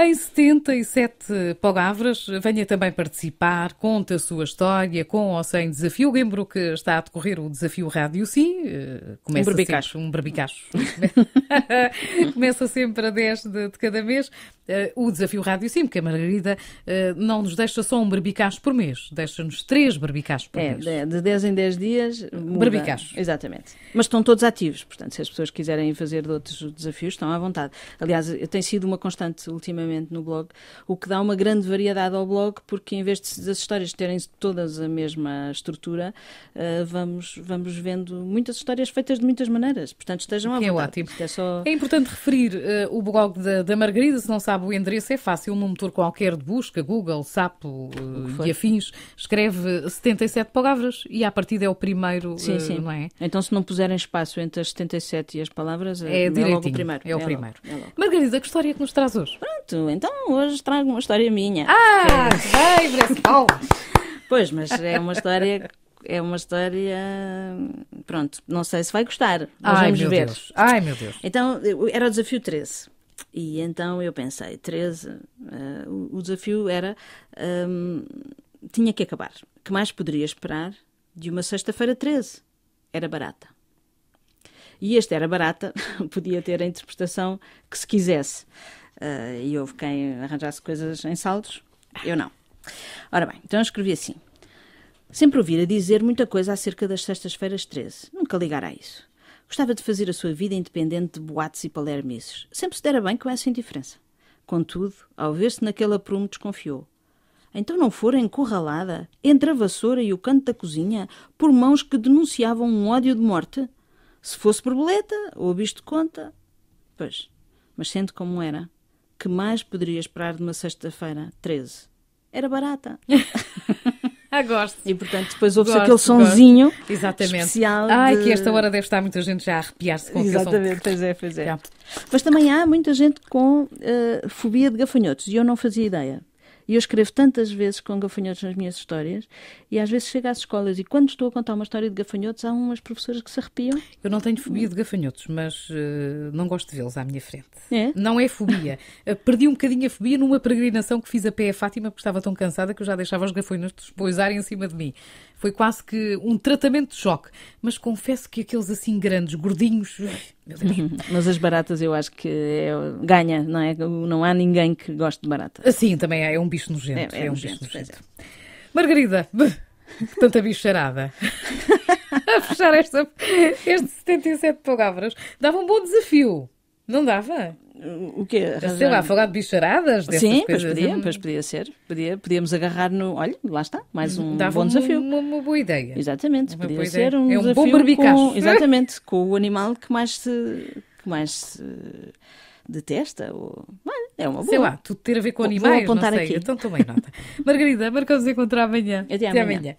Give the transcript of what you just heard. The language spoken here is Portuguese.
Em 77 palavras, venha também participar, conta a sua história, com ou sem desafio. Lembro que está a decorrer o desafio Rádio Sim. Eh, começa um berbicacho. Sempre, um berbicacho. Né? Começa sempre a 10 de, de cada mês. Eh, o desafio Rádio Sim, porque a Margarida eh, não nos deixa só um berbicaz por mês, deixa-nos três berbicás por é, mês. É, de 10 em 10 dias. Berbicás. Exatamente. Mas estão todos ativos, portanto, se as pessoas quiserem fazer de outros desafios, estão à vontade. Aliás, tem sido uma constante ultimamente no blog, o que dá uma grande variedade ao blog, porque em vez de as histórias terem todas a mesma estrutura, eh, vamos, vamos vendo muitas histórias feitas de muitas maneiras. Portanto, estejam à é vontade. É ótimo. É, só... é importante referir uh, o blog da, da Margarida, se não sabe sabe o endereço, é fácil. Num motor qualquer de busca, Google, Sapo eh, e afins, escreve 77 palavras e à partida é o primeiro, sim, eh, sim. não é? Então, se não puserem espaço entre as 77 e as palavras, é, eh, é logo o primeiro. É o é primeiro. é Margarida, que história é que nos traz hoje? Pronto, então hoje trago uma história minha. Ah, que... bem, Brascal! pois, mas é uma história é uma história. Pronto, não sei se vai gostar. Nós Ai, vamos meu ver. Deus. Ai, meu Deus. Então, era o desafio 13. E então eu pensei, 13, uh, eh, o, o, desafio era. Um, ehm, tinha que acabar. que mais poderia esperar de uma sexta-feira 13? Era barata. E este era barata, podia ter a interpretação que se quisesse. Uh, e houve quem arranjasse coisas em saldos, eu não. Ora bem, então eu escrevi assim. Sempre a dizer muita coisa acerca das sextas-feiras 13. Nunca ligar a isso. Gostava de fazer a sua vida independente de boates e palermices. Sempre se dera bem com essa indiferença. Contudo, ao ver-se naquele aprumo, desconfiou. Então não fora encurralada, entre a vassoura e o canto da cozinha, por mãos que denunciavam um ódio de morte? Se fosse por boleta ou bicho de conta? Pois, mas sendo como era, que mais poderia esperar de uma sexta-feira, 13? Era barata. Ah, gosto. E portanto, depois ouve-se aquele sonzinho Exatamente. especial. De... Ai, que esta hora deve estar muita gente já a arrepiar-se com Exatamente, som... pois é, pois é. Mas também há muita gente com uh, fobia de gafanhotos e eu não fazia ideia. E eu escrevo tantas vezes com gafanhotos nas minhas histórias e às vezes chego às escolas e quando estou a contar uma história de gafanhotos há umas professoras que se arrepiam. Eu não tenho fobia de gafanhotos, mas uh, não gosto de vê-los à minha frente. É? Não é fobia. Eh, perdi um bocadinho a fobia numa peregrinação que fiz a pé a Fátima porque estava tão cansada que eu já deixava os gafanhotos pousarem em cima de mim. Foi quase que um tratamento de choque. Mas confesso que aqueles assim grandes, gordinhos. Mas as baratas eu acho que é, ganha, não é? Não há ninguém que goste de barata. Assim também é, é um bicho nojento. É, é, é um nojento, bicho é. nojento. Margarida, tanta bicharada. a fechar esta, este 77 palavras, dava um bom desafio. Não dava? O quê? Arranjar... Sei lá, falar de bicharadas? Sim, pois podia, pois podia ser. Podia, podíamos agarrar no. Olha, lá está, mais um Dava bom desafio. Uma, uma boa ideia. Exatamente, uma podia ser ideia. um é um Bom com, exatamente, com o animal que mais se. Que mais se detesta ou. é uma boa. Sei lá, tudo ter a ver com animais. Vou apontar não sei. aqui. Então tomei nota. Margarida, marcamos encontrar amanhã. Até, Até amanhã.